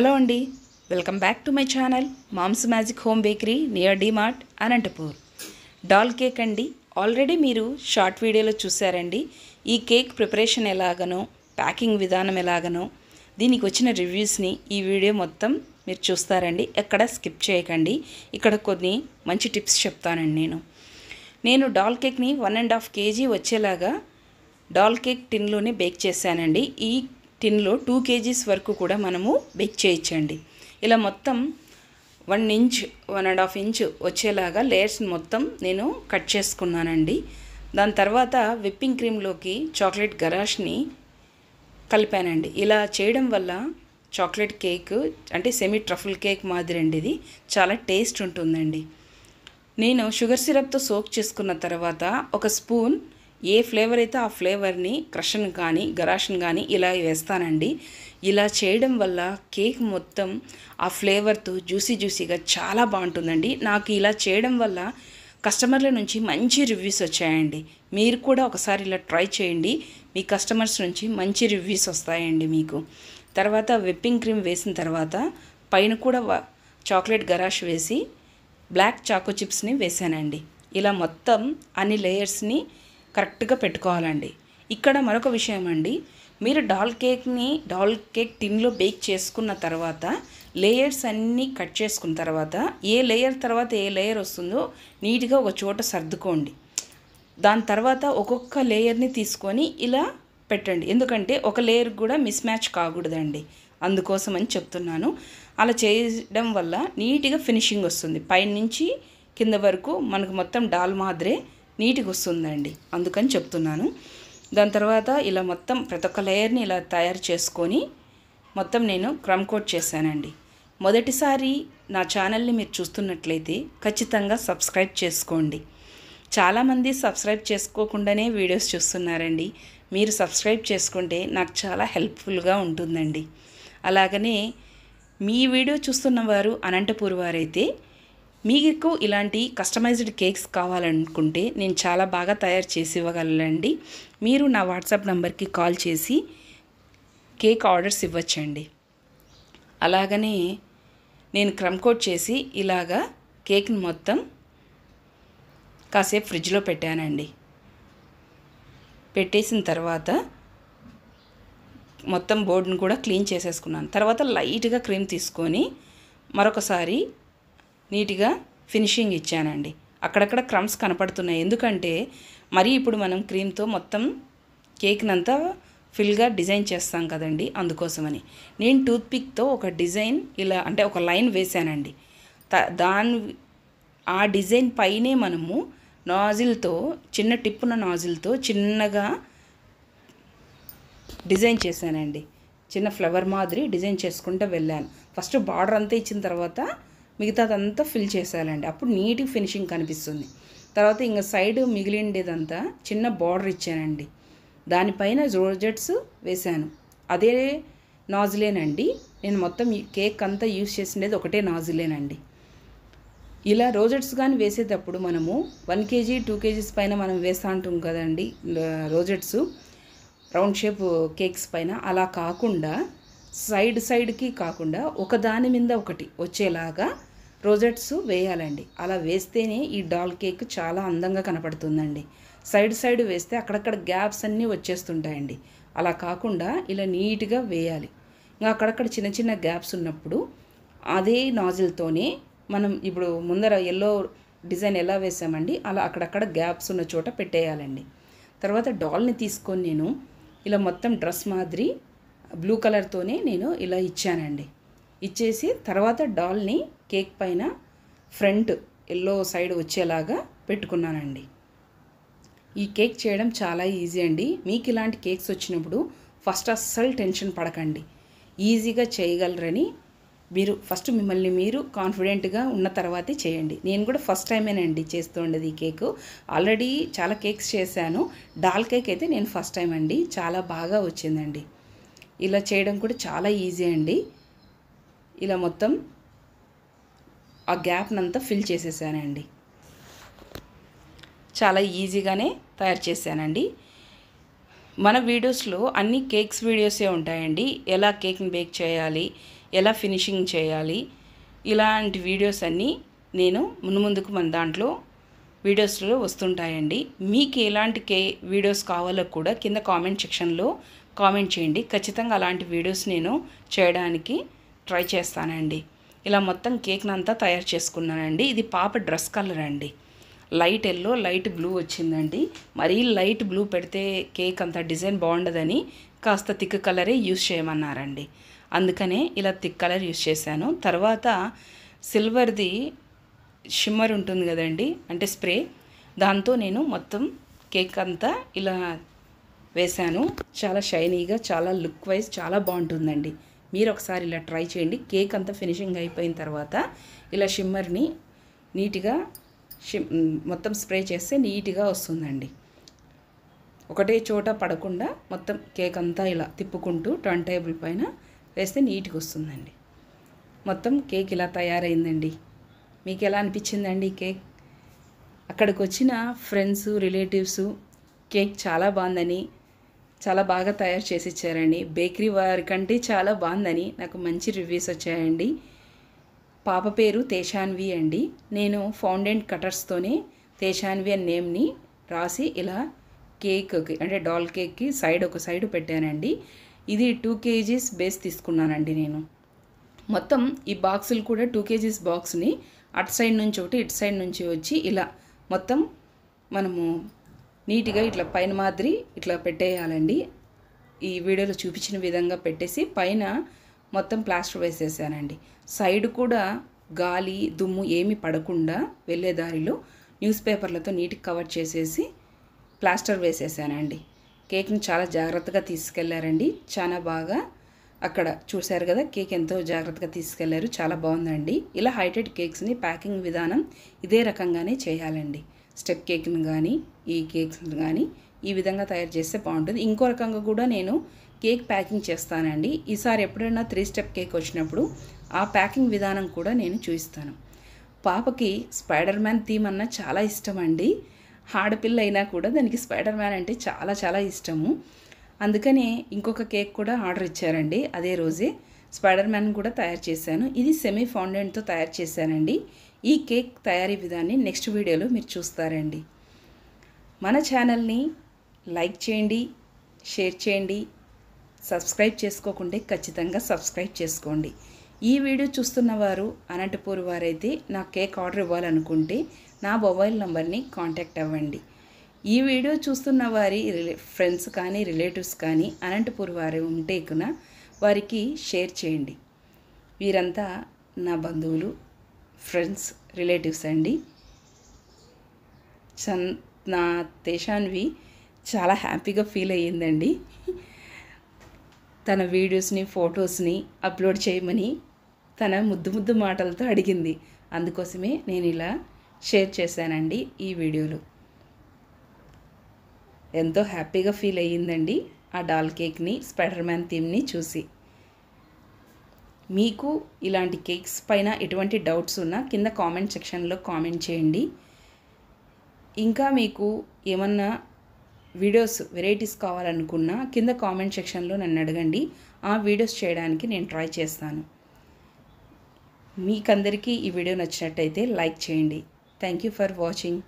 hello అండి welcome back to my channel Mamsa magic home bakery near mart Anantapur doll cake అండి already మీరు short వీడియోలో చూసారండి ఈ కేక్ ప్రిపరేషన్ ఎలాగనో ప్యాకింగ్ విధానం ఎలాగనో దీనికి వచ్చిన రివ్యూస్ని ఈ వీడియో మొత్తం మీరు చూస్తారండి ఎక్కడ స్కిప్ చేయకండి ఇక్కడ కొన్ని మంచి టిప్స్ చెప్తానండి నేను నేను డాల్ కేక్ని వన్ అండ్ హాఫ్ కేజీ వచ్చేలాగా డాల్ కేక్ టిన్లోనే బేక్ చేశానండి ఈ టిన్లో టూ కేజీస్ వరకు కూడా మనము బేక్ చేయించండి ఇలా మొత్తం one inch one and half inch వచ్చేలాగా లేయర్స్ మొత్తం నేను కట్ చేసుకున్నానండి దాని తర్వాత విప్పింగ్ క్రీమ్లోకి చాక్లెట్ గరాష్ని కలిపానండి ఇలా చేయడం వల్ల చాక్లెట్ కేక్ అంటే సెమీ ట్రఫుల్ కేక్ మాదిరి అండి ఇది చాలా టేస్ట్ ఉంటుందండి నేను షుగర్ సిరప్తో సోక్ చేసుకున్న తర్వాత ఒక స్పూన్ ఏ ఫ్లేవర్ అయితే ఆ ఫ్లేవర్ని క్రషన్ కానీ గరాషన్ కానీ ఇలా వేస్తానండి ఇలా చేయడం వల్ల కేక్ మొత్తం ఆ ఫ్లేవర్తో జ్యూసీ జ్యూసీగా చాలా బాగుంటుందండి నాకు ఇలా చేయడం వల్ల కస్టమర్ల నుంచి మంచి రివ్యూస్ వచ్చాయండి మీరు కూడా ఒకసారి ఇలా ట్రై చేయండి మీ కస్టమర్స్ నుంచి మంచి రివ్యూస్ వస్తాయండి మీకు తర్వాత విప్పింగ్ క్రీమ్ వేసిన తర్వాత పైన కూడా చాక్లెట్ గరాష్ వేసి బ్లాక్ చాకో చిప్స్ని వేసానండి ఇలా మొత్తం అన్ని లేయర్స్ని కరెక్ట్గా పెట్టుకోవాలండి ఇక్కడ మరొక విషయం అండి మీరు డాల్ కేక్ని డాల్ కేక్ టిన్లో బేక్ చేసుకున్న తర్వాత లేయర్స్ అన్నీ కట్ చేసుకున్న తర్వాత ఏ లేయర్ తర్వాత ఏ లేయర్ వస్తుందో నీట్గా ఒక చోట సర్దుకోండి దాని తర్వాత ఒక్కొక్క లేయర్ని తీసుకొని ఇలా పెట్టండి ఎందుకంటే ఒక లేయర్ కూడా మిస్ మ్యాచ్ కాకూడదండి అందుకోసం అని చెప్తున్నాను అలా చేయడం వల్ల నీట్గా ఫినిషింగ్ వస్తుంది పైనుంచి కింద వరకు మనకు మొత్తం డాల్ మాదిరే నీట్గా వస్తుందండి అందుకని చెప్తున్నాను దాని తర్వాత ఇలా మొత్తం ప్రతి ఒక్క లేయర్ని ఇలా తయారు చేసుకొని మొత్తం నేను క్రమ్ కోట్ చేశానండి మొదటిసారి నా ఛానల్ని మీరు చూస్తున్నట్లయితే ఖచ్చితంగా సబ్స్క్రైబ్ చేసుకోండి చాలామంది సబ్స్క్రైబ్ చేసుకోకుండానే వీడియోస్ చూస్తున్నారండి మీరు సబ్స్క్రైబ్ చేసుకుంటే నాకు చాలా హెల్ప్ఫుల్గా ఉంటుందండి అలాగనే మీ వీడియో చూస్తున్న వారు అనంతపూర్ వారైతే మీకు ఇలాంటి కస్టమైజ్డ్ కేక్స్ కావాలనుకుంటే నేను చాలా బాగా తయారు చేసి ఇవ్వగలండి మీరు నా వాట్సాప్ నెంబర్కి కాల్ చేసి కేక్ ఆర్డర్స్ ఇవ్వచ్చండి అలాగనే నేను క్రమ్ కోట్ చేసి ఇలాగా కేక్ని మొత్తం కాసేపు ఫ్రిడ్జ్లో పెట్టానండి పెట్టేసిన తర్వాత మొత్తం బోర్డుని కూడా క్లీన్ చేసేసుకున్నాను తర్వాత లైట్గా క్రీమ్ తీసుకొని మరొకసారి నీట్గా ఫినిషింగ్ ఇచ్చానండి అక్కడక్కడ క్రమ్స్ కనపడుతున్నాయి ఎందుకంటే మరీ ఇప్పుడు మనం క్రీమ్తో మొత్తం కేక్నంతా ఫిల్గా డిజైన్ చేస్తాం కదండి అందుకోసమని నేను టూత్పిక్తో ఒక డిజైన్ ఇలా అంటే ఒక లైన్ వేశానండి దాని ఆ డిజైన్ పైనే మనము నాజిల్తో చిన్న టిప్పున నాజిల్తో చిన్నగా డిజైన్ చేశానండి చిన్న ఫ్లవర్ మాదిరి డిజైన్ చేసుకుంటూ వెళ్ళాను ఫస్ట్ బార్డర్ అంతా ఇచ్చిన తర్వాత మిగతాదంతా ఫిల్ చేసేయాలండి అప్పుడు నీట్గా ఫినిషింగ్ కనిపిస్తుంది తర్వాత ఇంకా సైడ్ మిగిలిండేదంతా చిన్న బార్డర్ ఇచ్చానండి దానిపైన రోజెట్స్ వేశాను అదే నాజులేనండి నేను మొత్తం కేక్ అంతా యూస్ చేసిండేది ఒకటే నాజులేనండి ఇలా రోజెట్స్ కానీ వేసేటప్పుడు మనము వన్ కేజీ టూ కేజీస్ పైన మనం వేస్తూ ఉంటాం కదండి రోజెట్స్ రౌండ్ షేప్ కేక్స్ పైన అలా కాకుండా సైడ్ సైడ్కి కాకుండా ఒకదాని మీద ఒకటి వచ్చేలాగా రోజెట్స్ వేయాలండి అలా వేస్తేనే ఈ డాల్ కేక్ చాలా అందంగా కనపడుతుందండి సైడ్ సైడ్ వేస్తే అక్కడక్కడ గ్యాప్స్ అన్నీ వచ్చేస్తుంటాయండి అలా కాకుండా ఇలా నీట్గా వేయాలి ఇంకా అక్కడక్కడ చిన్న చిన్న గ్యాప్స్ ఉన్నప్పుడు అదే నాజిల్తోనే మనం ఇప్పుడు ముందర ఎల్లో డిజైన్ ఎలా వేసామండి అలా అక్కడక్కడ గ్యాప్స్ ఉన్న చోట పెట్టేయాలండి తర్వాత డాల్ని తీసుకొని నేను ఇలా మొత్తం డ్రెస్ మాదిరి బ్లూ కలర్తోనే నేను ఇలా ఇచ్చానండి ఇచ్చేసి తర్వాత డాల్ని కేక్ పైన ఫ్రంట్ ఎల్లో సైడ్ వచ్చేలాగా పెట్టుకున్నానండి ఈ కేక్ చేయడం చాలా ఈజీ అండి మీకు ఇలాంటి కేక్స్ వచ్చినప్పుడు ఫస్ట్ అస్సలు టెన్షన్ పడకండి ఈజీగా చేయగలరని మీరు ఫస్ట్ మిమ్మల్ని మీరు కాన్ఫిడెంట్గా ఉన్న తర్వాతే చేయండి నేను కూడా ఫస్ట్ టైమేనండి చేస్తూ ఉండేది ఈ కేక్ ఆల్రెడీ చాలా కేక్స్ చేశాను డాల్ కేక్ అయితే నేను ఫస్ట్ టైం అండి చాలా బాగా వచ్చిందండి ఇలా చేయడం కూడా చాలా ఈజీ అండి ఇలా మొత్తం ఆ గ్యాప్నంతా ఫిల్ చేసేసానండి చాలా ఈజీగానే తయారు చేశానండి మన వీడియోస్లో అన్ని కేక్స్ వీడియోసే ఉంటాయండి ఎలా కేక్ని బేక్ చేయాలి ఎలా ఫినిషింగ్ చేయాలి ఇలాంటి వీడియోస్ అన్నీ నేను మున్ముందుకు మన దాంట్లో వీడియోస్లో వస్తుంటాయండి మీకు ఎలాంటి కే వీడియోస్ కావాలో కూడా కింద కామెంట్ సెక్షన్లో కామెంట్ చేయండి ఖచ్చితంగా అలాంటి వీడియోస్ నేను చేయడానికి ట్రై చేస్తానండి ఇలా మొత్తం కేక్ని అంతా తయారు చేసుకున్నానండి ఇది పాప డ్రెస్ కలర్ అండి లైట్ ఎల్లో లైట్ బ్లూ వచ్చిందండి మరీ లైట్ బ్లూ పెడితే కేక్ అంత డిజైన్ బాగుండదని కాస్త థిక్ కలరే యూస్ చేయమన్నారండి అందుకనే ఇలా థిక్ కలర్ యూస్ చేశాను తర్వాత సిల్వర్ది షిమ్మర్ ఉంటుంది కదండి అంటే స్ప్రే దాంతో నేను మొత్తం కేక్ అంతా ఇలా వేశాను చాలా షైనీగా చాలా లుక్ వైజ్ చాలా బాగుంటుందండి మీరు ఒకసారి ఇలా ట్రై చేయండి కేక్ అంతా ఫినిషింగ్ అయిపోయిన తర్వాత ఇలా షిమ్మర్ని నీట్గా షిమ్ మొత్తం స్ప్రే చేస్తే నీట్గా వస్తుందండి ఒకటే చోట పడకుండా మొత్తం కేక్ అంతా ఇలా తిప్పుకుంటూ టర్న్ టేబుల్ పైన వేస్తే నీట్గా వస్తుందండి మొత్తం కేక్ ఇలా తయారైందండి మీకు ఎలా అనిపించిందండి కేక్ అక్కడికి వచ్చిన ఫ్రెండ్స్ రిలేటివ్స్ కేక్ చాలా బాగుందని చాలా బాగా తయారు చేసి ఇచ్చారండి బేకరీ వారి కంటే చాలా బాగుందని నాకు మంచి రివ్యూస్ వచ్చాయండి పాప పేరు తేషాన్వి అండి నేను ఫౌండెంట్ కటర్స్తోనే తేషాన్వి అనే నేమ్ని రాసి ఇలా కేక్కి అంటే డాల్ కేక్కి సైడ్ ఒక సైడ్ పెట్టానండి ఇది టూ కేజీస్ బేస్ తీసుకున్నానండి నేను మొత్తం ఈ బాక్సులు కూడా టూ కేజీస్ బాక్స్ని అటు సైడ్ నుంచి ఒకటి ఇటు సైడ్ నుంచి వచ్చి ఇలా మొత్తం మనము నీట్గా ఇట్లా పైన మాదిరి ఇట్లా పెట్టేయాలండి ఈ వీడియోలో చూపించిన విధంగా పెట్టేసి పైన మొత్తం ప్లాస్టర్ వేసేసానండి సైడ్ కూడా గాలి దుమ్ము ఏమి పడకుండా వెళ్ళే దారిలో న్యూస్ పేపర్లతో నీట్గా కవర్ చేసేసి ప్లాస్టర్ వేసేసానండి కేక్ని చాలా జాగ్రత్తగా తీసుకెళ్లారండి చాలా బాగా అక్కడ చూశారు కదా కేక్ ఎంతో జాగ్రత్తగా తీసుకెళ్లారు చాలా బాగుందండి ఇలా హైటెడ్ కేక్స్ని ప్యాకింగ్ విధానం ఇదే రకంగానే చేయాలండి స్టెప్ కేక్ను కానీ ఈ కేక్స్ని కానీ ఈ విధంగా తయారు చేస్తే బాగుంటుంది ఇంకో రకంగా కూడా నేను కేక్ ప్యాకింగ్ చేస్తానండి ఈసారి ఎప్పుడైనా త్రీ స్టెప్ కేక్ వచ్చినప్పుడు ఆ ప్యాకింగ్ విధానం కూడా నేను చూపిస్తాను పాపకి స్పైడర్ మ్యాన్ థీమ్ అన్న చాలా ఇష్టం అండి ఆడపిల్ల అయినా కూడా దానికి స్పైడర్ మ్యాన్ అంటే చాలా చాలా ఇష్టము అందుకనే ఇంకొక కేక్ కూడా ఆర్డర్ ఇచ్చారండి అదే రోజే స్పైడర్ మ్యాన్ కూడా తయారు చేశాను ఇది సెమీ ఫౌండెంట్తో తయారు చేశానండి ఈ కేక్ తయారీ విధాన్ని నెక్స్ట్ వీడియోలో మీరు చూస్తారండి మన ఛానల్ని లైక్ చేయండి షేర్ చేయండి సబ్స్క్రైబ్ చేసుకోకుంటే ఖచ్చితంగా సబ్స్క్రైబ్ చేసుకోండి ఈ వీడియో చూస్తున్న వారు అనంతపూర్ వారైతే నా కేక్ ఆర్డర్ ఇవ్వాలనుకుంటే నా మొబైల్ నంబర్ని కాంటాక్ట్ అవ్వండి ఈ వీడియో చూస్తున్న వారి ఫ్రెండ్స్ కానీ రిలేటివ్స్ కానీ అనంతపూర్ వారి ఉంటే కన్నా వారికి షేర్ చేయండి వీరంతా నా బంధువులు ఫ్రెండ్స్ రిలేటివ్స్ అండి చన్ నా తేషాన్వి చాలా హ్యాపీగా ఫీల్ అయ్యిందండి తన వీడియోస్ని ఫొటోస్ని అప్లోడ్ చేయమని తన ముద్దు ముద్దు మాటలతో అడిగింది అందుకోసమే నేను ఇలా షేర్ చేశానండి ఈ వీడియోలు ఎంతో హ్యాపీగా ఫీల్ అయ్యిందండి ఆ డాల్ కేక్ని స్పైడర్ మ్యాన్ థీమ్ని చూసి మీకు ఇలాంటి కేక్స్ పైన ఎటువంటి డౌట్స్ ఉన్నా కింద కామెంట్ సెక్షన్లో కామెంట్ చేయండి ఇంకా మీకు ఏమన్నా వీడియోస్ వెరైటీస్ కావాలనుకున్నా కింద కామెంట్ సెక్షన్లో నన్ను అడగండి ఆ వీడియోస్ చేయడానికి నేను ట్రై చేస్తాను మీకందరికీ ఈ వీడియో నచ్చినట్టయితే లైక్ చేయండి థ్యాంక్ యూ ఫర్ వాచింగ్